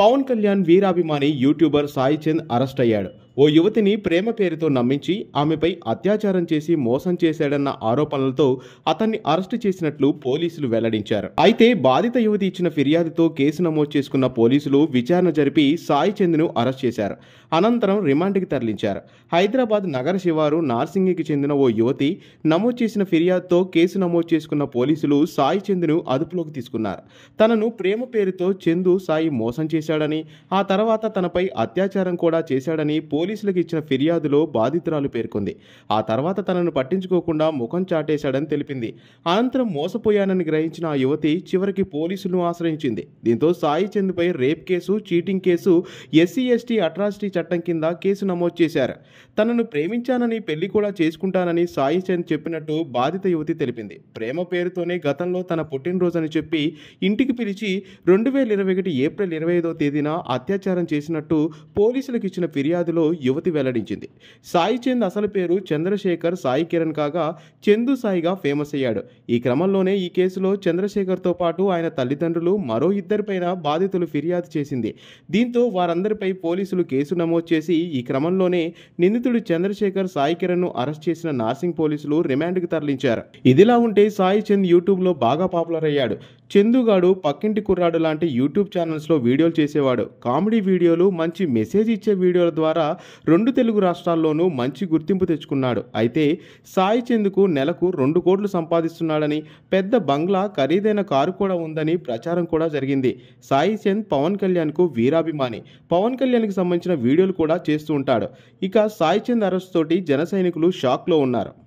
ಪವನ್ ಕಲ್ಯಾಣ್ ವೀರಾಭಿಮಾನಿ YouTuber Sai Chand arrest ಅಯ್ಯಾಡು ఓ యువతిని ప్రేమ పేరుతో నమ్మించి ఆమెపై అత్యాచారం చేసి మోసం చేశాడన్న ఆరోపణలతో అతన్ని అరెస్టు చేసినట్లు పోలీసులు వెల్లడించారు అయితే బాధిత యువతి ఇచ్చిన ఫిర్యాదుతో కేసు నమోదు చేసుకున్న పోలీసులు విచారణ జరిపి సాయి చందును అరెస్ట్ చేశారు అనంతరం రిమాండ్కి తరలించారు హైదరాబాద్ నగర శివారు నార్సింగికి చెందిన ఓ యువతి నమోదు చేసిన ఫిర్యాదుతో కేసు నమోదు చేసుకున్న పోలీసులు సాయి చందును అదుపులోకి తీసుకున్నారు తనను ప్రేమ పేరుతో చందు సాయి మోసం చేశాడని ఆ తర్వాత తనపై అత్యాచారం కూడా చేశాడని పోలీసులకు ఇచ్చిన ఫిర్యాదులో బాధితురాలు పేర్కొంది ఆ తర్వాత తనను పట్టించుకోకుండా ముఖం చాటేశాడని తెలిపింది అనంతరం మోసపోయానని గ్రహించిన ఆ యువతి చివరికి పోలీసులను ఆశ్రయించింది దీంతో సాయి చంద్పై rape case cheating case SC ST atrocity చట్టం కింద కేసు నమోదు చేశారు తనను ప్రేమించానని పెళ్లి కూడా చేసుకుంటానని సాయి చంద్ చెప్పినట్టు బాధిత యువతి తెలిపింది ప్రేమ పేరుతోనే గతంలో తన పుట్టినరోజని చెప్పి ఇంటికి పిలిచి రెండు వేల ఇరవై ఒకటి ఏప్రిల్ ఇరవై ఐదో తేదీన అత్యాచారం చేసినట్టు పోలీసులకు ఇచ్చిన ఫిర్యాదులో యువతి వెల్లడించింది సాయి చంద్ అసలు పేరు చంద్రశేఖర్ సాయి కిరణ్ కాగా చందు సాయిగా ఫేమస్ అయ్యాడు ఈ క్రమంలోనే ఈ కేసులో చంద్రశేఖర్తో పాటు ఆయన తల్లిదండ్రులు మరో ఇద్దరిపైన బాధితులు ఫిర్యాదు చేసింది దీంతో వారందరిపై పోలీసులు కేసు నమోదు చేసి ఈ క్రమంలోనే నిందితుడు చంద్రశేఖర్ సాయి కిరణ్ను అరెస్ట్ చేసిన నార్సింగ్ పోలీసులు రిమాండ్కి తరలించారు ఇదిలా ఉంటే సాయి చంద్ యూట్యూబ్లో బాగా పాపులర్ అయ్యాడు చందుగాడు పక్కింటి కుర్రాడు లాంటి యూట్యూబ్ ఛానల్స్లో వీడియోలు చేసేవాడు కామెడీ వీడియోలు మంచి మెసేజ్ ఇచ్చే వీడియోల ద్వారా రెండు తెలుగు రాష్ట్రాల్లోనూ మంచి గుర్తింపు తెచ్చుకున్నాడు అయితే సాయి చందుకు నెలకు రెండు కోట్లు సంపాదిస్తున్నాడని పెద్ద బంగ్లా ఖరీదైన కారు కూడా ఉందని ప్రచారం కూడా జరిగింది సాయి చంద్ పవన్ కళ్యాణ్కు వీరాభిమాని పవన్ కళ్యాణ్కి సంబంధించిన వీడియోలు కూడా చేస్తూ ఉంటాడు ఇక సాయి చంద్ అరెస్ట్ తోటి జన షాక్లో ఉన్నారు